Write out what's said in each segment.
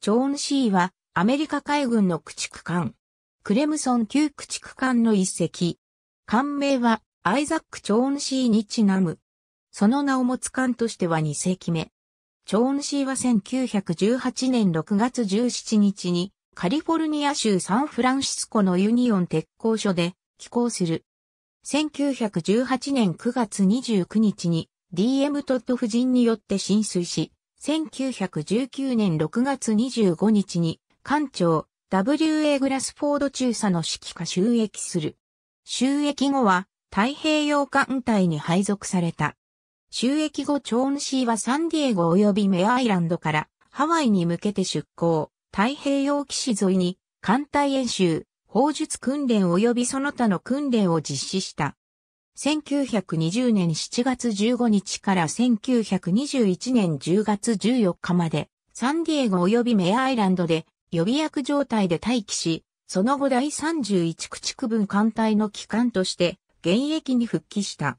チョーン・シーは、アメリカ海軍の駆逐艦。クレムソン級駆逐艦の一隻。艦名は、アイザック・チョーン・シーにちなむ。その名を持つ艦としては2世紀目。チョーン・シーは1918年6月17日に、カリフォルニア州サンフランシスコのユニオン鉄工所で寄港する。1918年9月29日に DM トッド夫人によって浸水し、1919年6月25日に、艦長 W.A. グラスフォード中佐の指揮下収益する。収益後は太平洋艦隊に配属された。収益後チョーンシーはサンディエゴ及びメアイランドからハワイに向けて出港、太平洋岸沿いに艦隊演習、砲術訓練及びその他の訓練を実施した。1920年7月15日から1921年10月14日まで、サンディエゴ及びメアアイランドで予備役状態で待機し、その後第31駆逐分艦隊の機関として現役に復帰した。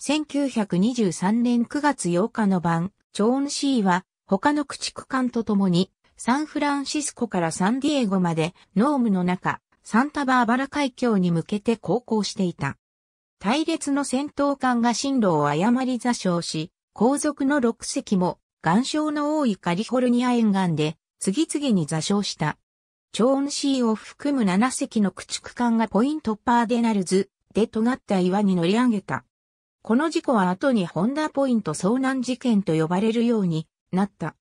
1923年9月8日の晩、チョーンシーは他の駆逐艦と共にサンフランシスコからサンディエゴまでノームの中、サンタバーバラ海峡に向けて航行していた。隊列の戦闘艦が進路を誤り座礁し、後続の6隻も、岩礁の多いカリフォルニア沿岸で、次々に座礁した。超音 C を含む7隻の駆逐艦がポイントパーデナルズで尖った岩に乗り上げた。この事故は後にホンダポイント遭難事件と呼ばれるようになった。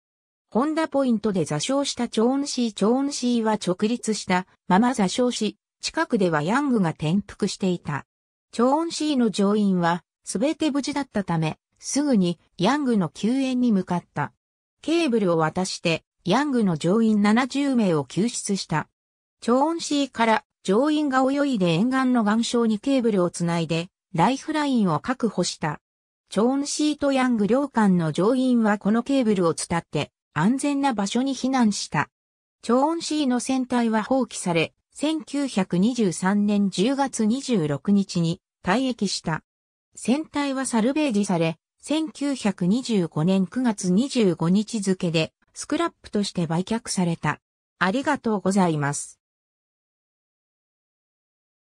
ホンダポイントで座礁したチョーンシーチョーンシーは直立したまま座礁し、近くではヤングが転覆していた。超音 C の乗員は、すべて無事だったため、すぐにヤングの救援に向かった。ケーブルを渡して、ヤングの乗員70名を救出した。超音 C から乗員が泳いで沿岸の岩礁にケーブルをつないで、ライフラインを確保した。超音 C とヤング両艦の乗員はこのケーブルを伝って、安全な場所に避難した。超音 C の船体は放棄され、1923年10月26日に退役した。船体はサルベージされ、1925年9月25日付でスクラップとして売却された。ありがとうございます。